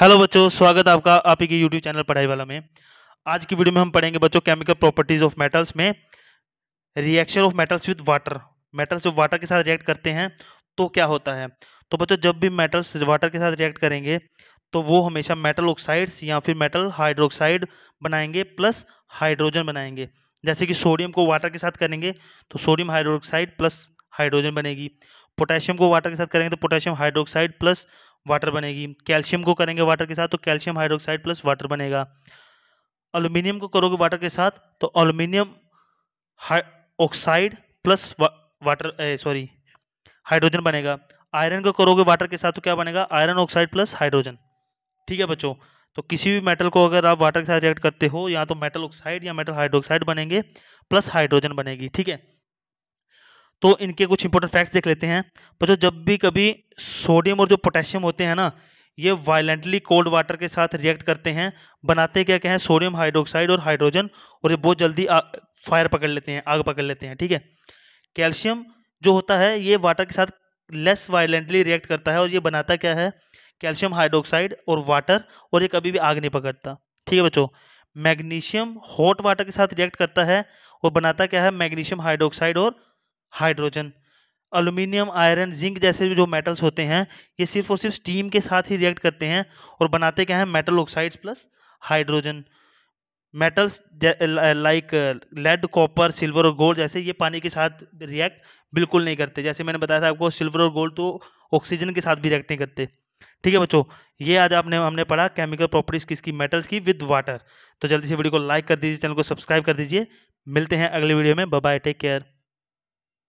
hello बच्चों स्वागत है आपका आप ही के यूट्यूब चैनल पढ़ाई वाला में आज की वीडियो में हम पढ़ेंगे बच्चों केमिकल प्रॉपर्टीज ऑफ मेटल्स में reaction of metals with water metals जब वाटर के साथ रिएक्ट करते हैं तो क्या होता है तो बच्चों जब भी मेटल्स वाटर के साथ रिएक्ट करेंगे तो वो हमेशा मेटल ऑक्साइड्स या फिर मेटल हाइड्रोक्साइड बनाएंगे प्लस हाइड्रोजन बनाएंगे जैसे कि सोडियम को वाटर के साथ करेंगे तो सोडियम हाइड्रोक्साइड प्लस हाइड्रोजन बनेगी पोटेशियम को वाटर के साथ करेंगे तो पोटेशियम हाइड्रोक्साइड प्लस वाटर बनेगी कैल्शियम को करेंगे वाटर के साथ तो कैल्शियम हाइड्रोक्साइड प्लस वाटर बनेगा अल्मीनियम को करोगे वाटर के साथ तो aluminium oxide plus water sorry hydrogen बनेगा आयरन को करोगे वाटर के साथ तो क्या बनेगा आयरन ऑक्साइड प्लस हाइड्रोजन ठीक है बच्चों तो किसी भी मेटल को अगर आप वाटर के साथ रिएक्ट करते हो या तो मेटल ऑक्साइड या मेटल हाइड्रोक्साइड बनेंगे प्लस हाइड्रोजन बनेगी ठीक है तो इनके कुछ इंपॉर्टेंट फैक्ट्स देख लेते हैं बच्चों जब भी कभी सोडियम और जो पोटेशियम होते हैं ना ये वायलेंटली कोल्ड वाटर के साथ रिएक्ट करते हैं बनाते क्या क्या है सोडियम हाइड्रोक्साइड और हाइड्रोजन और ये बहुत जल्दी फायर पकड़ लेते हैं आग पकड़ लेते हैं ठीक है कैल्शियम जो होता है ये वाटर के साथ लेस वायलेंटली रिएक्ट करता है और ये बनाता क्या है कैल्शियम हाइड्रोक्साइड और वाटर और ये कभी भी आग नहीं पकड़ता ठीक है बच्चों मैग्नीशियम हॉट वाटर के साथ रिएक्ट करता है और बनाता क्या है मैग्नीशियम हाइड्रोक्साइड और हाइड्रोजन अल्यूमिनियम आयरन जिंक जैसे जो मेटल्स होते हैं ये सिर्फ और सिर्फ स्टीम के साथ ही रिएक्ट करते हैं और बनाते क्या हैं metal oxides plus hydrogen metals like lead copper silver और गोल्ड जैसे ये पानी के साथ रिएक्ट बिल्कुल नहीं करते जैसे मैंने बताया था आपको सिल्वर और गोल्ड तो ऑक्सीजन के साथ भी रिएक्ट नहीं करते ठीक है बच्चों ये आज आपने हमने पढ़ा केमिकल प्रॉपर्टीज किसकी मेटल्स की विद वाटर तो जल्दी से वीडियो को लाइक कर दीजिए चैनल को सब्सक्राइब कर दीजिए मिलते हैं अगले वीडियो में बाय टेक केयर